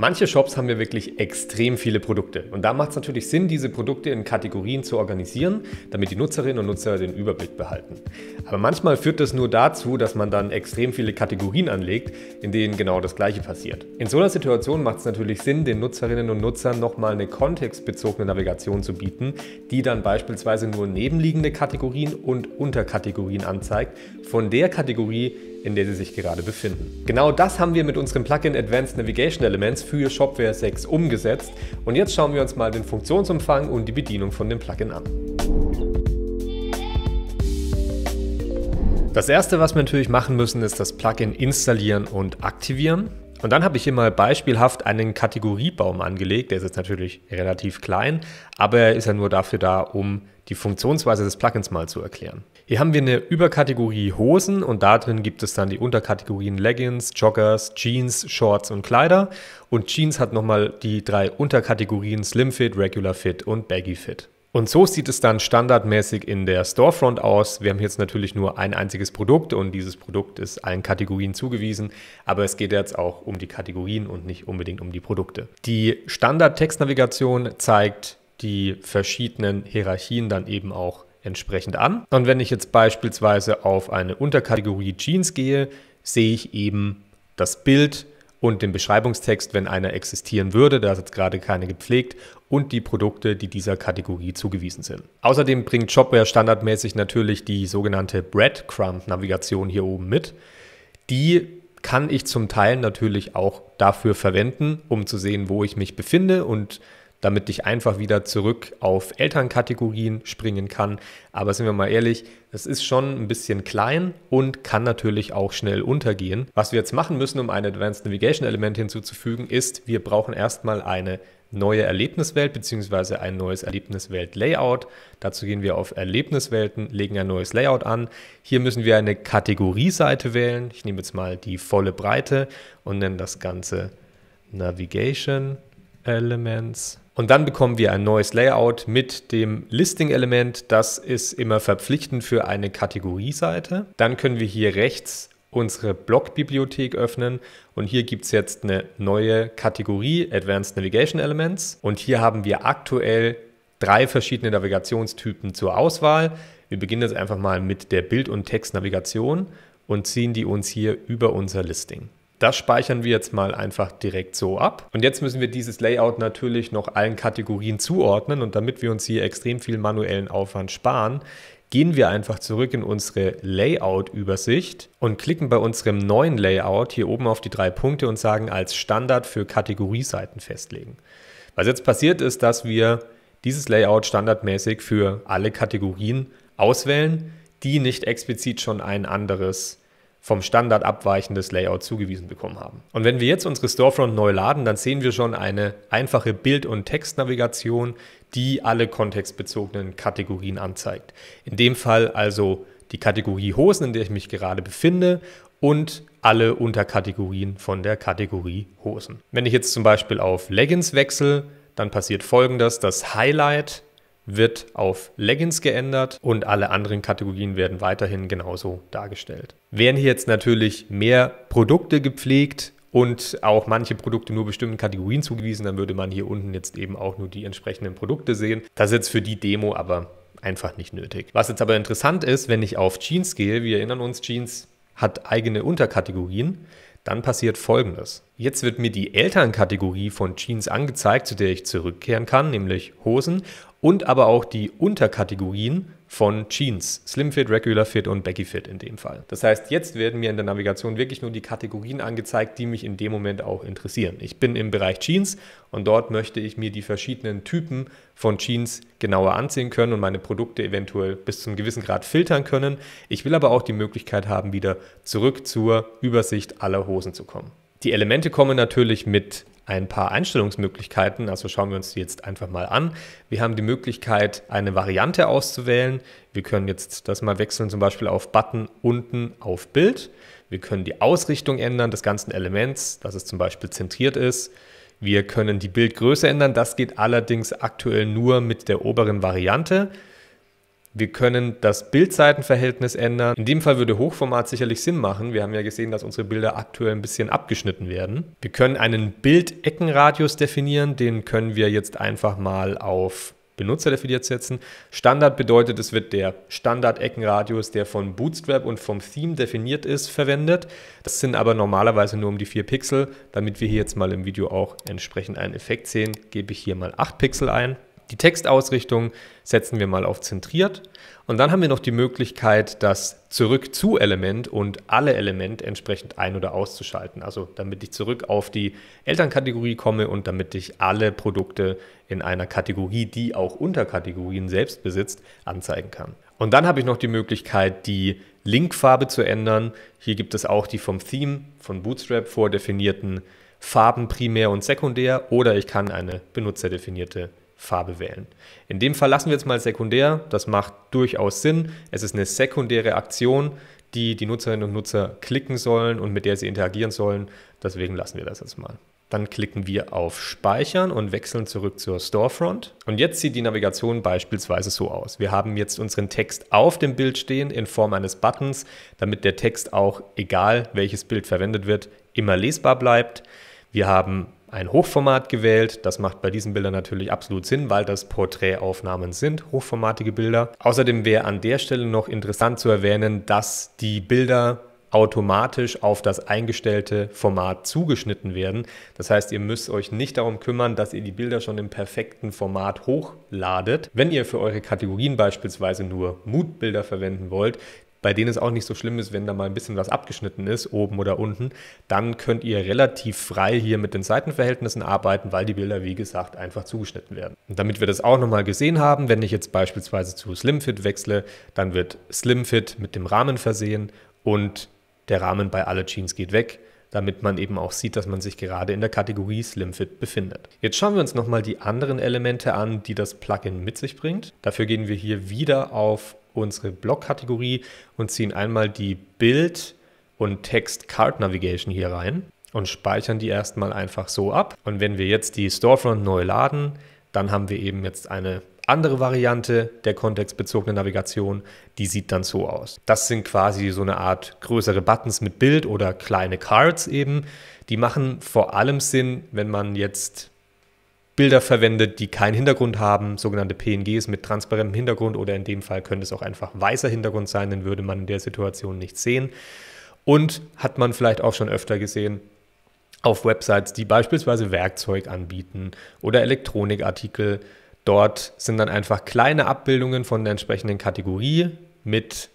Manche Shops haben ja wirklich extrem viele Produkte und da macht es natürlich Sinn, diese Produkte in Kategorien zu organisieren, damit die Nutzerinnen und Nutzer den Überblick behalten. Aber manchmal führt das nur dazu, dass man dann extrem viele Kategorien anlegt, in denen genau das gleiche passiert. In so einer Situation macht es natürlich Sinn, den Nutzerinnen und Nutzern nochmal eine kontextbezogene Navigation zu bieten, die dann beispielsweise nur nebenliegende Kategorien und Unterkategorien anzeigt, von der Kategorie, in der Sie sich gerade befinden. Genau das haben wir mit unserem Plugin Advanced Navigation Elements für Shopware 6 umgesetzt und jetzt schauen wir uns mal den Funktionsumfang und die Bedienung von dem Plugin an. Das erste, was wir natürlich machen müssen, ist das Plugin installieren und aktivieren. Und dann habe ich hier mal beispielhaft einen Kategoriebaum angelegt. Der ist jetzt natürlich relativ klein, aber er ist ja nur dafür da, um die Funktionsweise des Plugins mal zu erklären. Hier haben wir eine Überkategorie Hosen und da drin gibt es dann die Unterkategorien Leggings, Joggers, Jeans, Shorts und Kleider. Und Jeans hat nochmal die drei Unterkategorien Slim Fit, Regular Fit und Baggy Fit. Und so sieht es dann standardmäßig in der Storefront aus. Wir haben jetzt natürlich nur ein einziges Produkt und dieses Produkt ist allen Kategorien zugewiesen, aber es geht jetzt auch um die Kategorien und nicht unbedingt um die Produkte. Die Standard-Textnavigation zeigt die verschiedenen Hierarchien dann eben auch entsprechend an. Und wenn ich jetzt beispielsweise auf eine Unterkategorie Jeans gehe, sehe ich eben das Bild und den Beschreibungstext, wenn einer existieren würde, da ist jetzt gerade keine gepflegt, und die Produkte, die dieser Kategorie zugewiesen sind. Außerdem bringt Shopware standardmäßig natürlich die sogenannte Breadcrumb-Navigation hier oben mit. Die kann ich zum Teil natürlich auch dafür verwenden, um zu sehen, wo ich mich befinde und damit ich einfach wieder zurück auf Elternkategorien springen kann. Aber sind wir mal ehrlich, es ist schon ein bisschen klein und kann natürlich auch schnell untergehen. Was wir jetzt machen müssen, um ein Advanced Navigation Element hinzuzufügen, ist, wir brauchen erstmal eine neue Erlebniswelt bzw. ein neues Erlebniswelt-Layout. Dazu gehen wir auf Erlebniswelten, legen ein neues Layout an. Hier müssen wir eine Kategorieseite wählen. Ich nehme jetzt mal die volle Breite und nenne das Ganze Navigation Elements und dann bekommen wir ein neues Layout mit dem Listing-Element. Das ist immer verpflichtend für eine Kategorieseite. Dann können wir hier rechts unsere Blog-Bibliothek öffnen und hier gibt es jetzt eine neue Kategorie Advanced Navigation Elements und hier haben wir aktuell drei verschiedene Navigationstypen zur Auswahl. Wir beginnen jetzt einfach mal mit der Bild- und Text-Navigation und ziehen die uns hier über unser Listing. Das speichern wir jetzt mal einfach direkt so ab. Und jetzt müssen wir dieses Layout natürlich noch allen Kategorien zuordnen und damit wir uns hier extrem viel manuellen Aufwand sparen, gehen wir einfach zurück in unsere Layout-Übersicht und klicken bei unserem neuen Layout hier oben auf die drei Punkte und sagen als Standard für Kategorieseiten festlegen. Was jetzt passiert ist, dass wir dieses Layout standardmäßig für alle Kategorien auswählen, die nicht explizit schon ein anderes vom Standard abweichendes Layout zugewiesen bekommen haben. Und wenn wir jetzt unsere Storefront neu laden, dann sehen wir schon eine einfache Bild- und Textnavigation, die alle kontextbezogenen Kategorien anzeigt. In dem Fall also die Kategorie Hosen, in der ich mich gerade befinde und alle Unterkategorien von der Kategorie Hosen. Wenn ich jetzt zum Beispiel auf Leggings wechsle, dann passiert folgendes, das Highlight wird auf Leggings geändert und alle anderen Kategorien werden weiterhin genauso dargestellt. Werden hier jetzt natürlich mehr Produkte gepflegt und auch manche Produkte nur bestimmten Kategorien zugewiesen, dann würde man hier unten jetzt eben auch nur die entsprechenden Produkte sehen. Das ist jetzt für die Demo aber einfach nicht nötig. Was jetzt aber interessant ist, wenn ich auf Jeans gehe, wir erinnern uns, Jeans hat eigene Unterkategorien. Dann passiert Folgendes. Jetzt wird mir die Elternkategorie von Jeans angezeigt, zu der ich zurückkehren kann, nämlich Hosen, und aber auch die Unterkategorien von Jeans. Slimfit, Regular Fit und Baggy Fit in dem Fall. Das heißt, jetzt werden mir in der Navigation wirklich nur die Kategorien angezeigt, die mich in dem Moment auch interessieren. Ich bin im Bereich Jeans und dort möchte ich mir die verschiedenen Typen von Jeans genauer ansehen können und meine Produkte eventuell bis zu einem gewissen Grad filtern können. Ich will aber auch die Möglichkeit haben, wieder zurück zur Übersicht aller Hosen zu kommen. Die Elemente kommen natürlich mit ein paar Einstellungsmöglichkeiten. Also schauen wir uns die jetzt einfach mal an. Wir haben die Möglichkeit, eine Variante auszuwählen. Wir können jetzt das mal wechseln, zum Beispiel auf Button unten auf Bild. Wir können die Ausrichtung ändern des ganzen Elements, dass es zum Beispiel zentriert ist. Wir können die Bildgröße ändern. Das geht allerdings aktuell nur mit der oberen Variante. Wir können das Bildseitenverhältnis ändern. In dem Fall würde Hochformat sicherlich Sinn machen. Wir haben ja gesehen, dass unsere Bilder aktuell ein bisschen abgeschnitten werden. Wir können einen Bildeckenradius definieren. Den können wir jetzt einfach mal auf Benutzer definiert setzen. Standard bedeutet, es wird der Standard-Eckenradius, der von Bootstrap und vom Theme definiert ist, verwendet. Das sind aber normalerweise nur um die 4 Pixel. Damit wir hier jetzt mal im Video auch entsprechend einen Effekt sehen, gebe ich hier mal 8 Pixel ein. Die Textausrichtung setzen wir mal auf zentriert und dann haben wir noch die Möglichkeit, das Zurück zu Element und alle Elemente entsprechend ein- oder auszuschalten. Also damit ich zurück auf die Elternkategorie komme und damit ich alle Produkte in einer Kategorie, die auch Unterkategorien selbst besitzt, anzeigen kann. Und dann habe ich noch die Möglichkeit, die Linkfarbe zu ändern. Hier gibt es auch die vom Theme, von Bootstrap vordefinierten Farben primär und sekundär oder ich kann eine benutzerdefinierte Farbe wählen. In dem Fall lassen wir jetzt mal sekundär, das macht durchaus Sinn. Es ist eine sekundäre Aktion, die die Nutzerinnen und Nutzer klicken sollen und mit der sie interagieren sollen. Deswegen lassen wir das jetzt mal. Dann klicken wir auf Speichern und wechseln zurück zur Storefront. Und jetzt sieht die Navigation beispielsweise so aus. Wir haben jetzt unseren Text auf dem Bild stehen in Form eines Buttons, damit der Text auch, egal welches Bild verwendet wird, immer lesbar bleibt. Wir haben ein Hochformat gewählt. Das macht bei diesen Bildern natürlich absolut Sinn, weil das Porträtaufnahmen sind, hochformatige Bilder. Außerdem wäre an der Stelle noch interessant zu erwähnen, dass die Bilder automatisch auf das eingestellte Format zugeschnitten werden. Das heißt, ihr müsst euch nicht darum kümmern, dass ihr die Bilder schon im perfekten Format hochladet. Wenn ihr für eure Kategorien beispielsweise nur Mutbilder verwenden wollt, bei denen es auch nicht so schlimm ist, wenn da mal ein bisschen was abgeschnitten ist, oben oder unten, dann könnt ihr relativ frei hier mit den Seitenverhältnissen arbeiten, weil die Bilder, wie gesagt, einfach zugeschnitten werden. Und damit wir das auch nochmal gesehen haben, wenn ich jetzt beispielsweise zu SlimFit wechsle, dann wird SlimFit mit dem Rahmen versehen und der Rahmen bei alle Jeans geht weg damit man eben auch sieht, dass man sich gerade in der Kategorie SlimFit befindet. Jetzt schauen wir uns nochmal die anderen Elemente an, die das Plugin mit sich bringt. Dafür gehen wir hier wieder auf unsere Blog-Kategorie und ziehen einmal die Bild- und Text-Card-Navigation hier rein und speichern die erstmal einfach so ab. Und wenn wir jetzt die Storefront neu laden, dann haben wir eben jetzt eine andere Variante der kontextbezogenen Navigation, die sieht dann so aus. Das sind quasi so eine Art größere Buttons mit Bild oder kleine Cards eben. Die machen vor allem Sinn, wenn man jetzt Bilder verwendet, die keinen Hintergrund haben, sogenannte PNGs mit transparentem Hintergrund oder in dem Fall könnte es auch einfach weißer Hintergrund sein, dann würde man in der Situation nichts sehen. Und hat man vielleicht auch schon öfter gesehen auf Websites, die beispielsweise Werkzeug anbieten oder Elektronikartikel. Dort sind dann einfach kleine Abbildungen von der entsprechenden Kategorie mit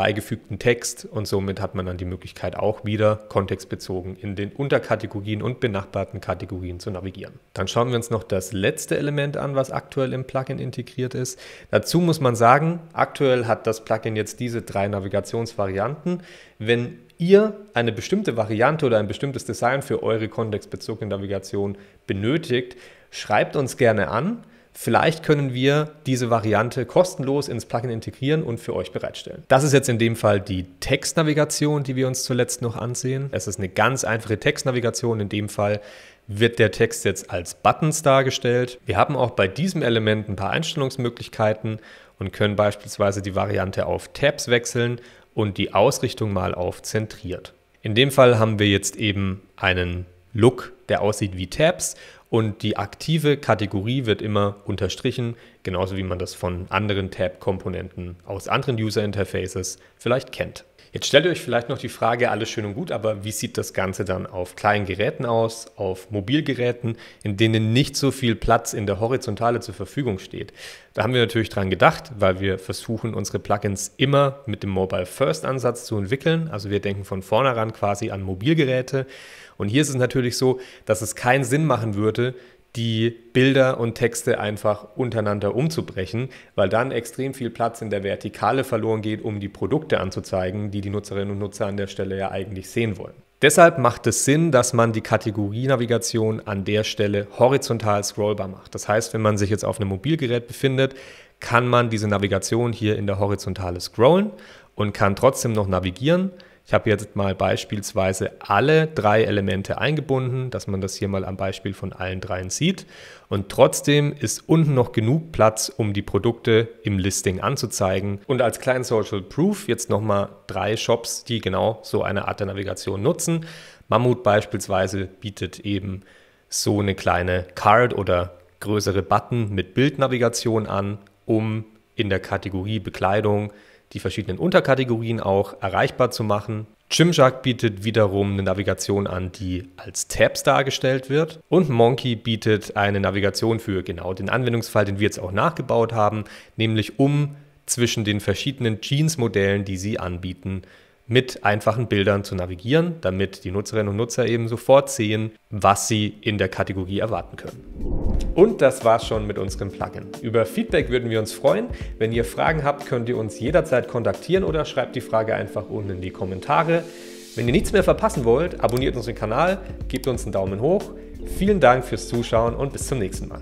beigefügten Text und somit hat man dann die Möglichkeit auch wieder kontextbezogen in den Unterkategorien und benachbarten Kategorien zu navigieren. Dann schauen wir uns noch das letzte Element an, was aktuell im Plugin integriert ist. Dazu muss man sagen, aktuell hat das Plugin jetzt diese drei Navigationsvarianten. Wenn ihr eine bestimmte Variante oder ein bestimmtes Design für eure kontextbezogene Navigation benötigt, schreibt uns gerne an. Vielleicht können wir diese Variante kostenlos ins Plugin integrieren und für euch bereitstellen. Das ist jetzt in dem Fall die Textnavigation, die wir uns zuletzt noch ansehen. Es ist eine ganz einfache Textnavigation. In dem Fall wird der Text jetzt als Buttons dargestellt. Wir haben auch bei diesem Element ein paar Einstellungsmöglichkeiten und können beispielsweise die Variante auf Tabs wechseln und die Ausrichtung mal auf zentriert. In dem Fall haben wir jetzt eben einen Look, der aussieht wie Tabs und die aktive Kategorie wird immer unterstrichen, genauso wie man das von anderen Tab-Komponenten aus anderen User-Interfaces vielleicht kennt. Jetzt stellt ihr euch vielleicht noch die Frage, alles schön und gut, aber wie sieht das Ganze dann auf kleinen Geräten aus, auf Mobilgeräten, in denen nicht so viel Platz in der Horizontale zur Verfügung steht? Da haben wir natürlich dran gedacht, weil wir versuchen, unsere Plugins immer mit dem Mobile First Ansatz zu entwickeln. Also wir denken von vornherein quasi an Mobilgeräte. Und hier ist es natürlich so, dass es keinen Sinn machen würde, die Bilder und Texte einfach untereinander umzubrechen, weil dann extrem viel Platz in der Vertikale verloren geht, um die Produkte anzuzeigen, die die Nutzerinnen und Nutzer an der Stelle ja eigentlich sehen wollen. Deshalb macht es Sinn, dass man die Kategorienavigation an der Stelle horizontal scrollbar macht. Das heißt, wenn man sich jetzt auf einem Mobilgerät befindet, kann man diese Navigation hier in der Horizontale scrollen und kann trotzdem noch navigieren ich habe jetzt mal beispielsweise alle drei Elemente eingebunden, dass man das hier mal am Beispiel von allen dreien sieht. Und trotzdem ist unten noch genug Platz, um die Produkte im Listing anzuzeigen. Und als kleinen Social Proof jetzt nochmal drei Shops, die genau so eine Art der Navigation nutzen. Mammut beispielsweise bietet eben so eine kleine Card oder größere Button mit Bildnavigation an, um in der Kategorie Bekleidung die verschiedenen Unterkategorien auch erreichbar zu machen. Gymshark bietet wiederum eine Navigation an, die als Tabs dargestellt wird. Und Monkey bietet eine Navigation für genau den Anwendungsfall, den wir jetzt auch nachgebaut haben, nämlich um zwischen den verschiedenen Jeans-Modellen, die sie anbieten, mit einfachen Bildern zu navigieren, damit die Nutzerinnen und Nutzer eben sofort sehen, was sie in der Kategorie erwarten können. Und das war's schon mit unserem Plugin. Über Feedback würden wir uns freuen. Wenn ihr Fragen habt, könnt ihr uns jederzeit kontaktieren oder schreibt die Frage einfach unten in die Kommentare. Wenn ihr nichts mehr verpassen wollt, abonniert unseren Kanal, gebt uns einen Daumen hoch. Vielen Dank fürs Zuschauen und bis zum nächsten Mal.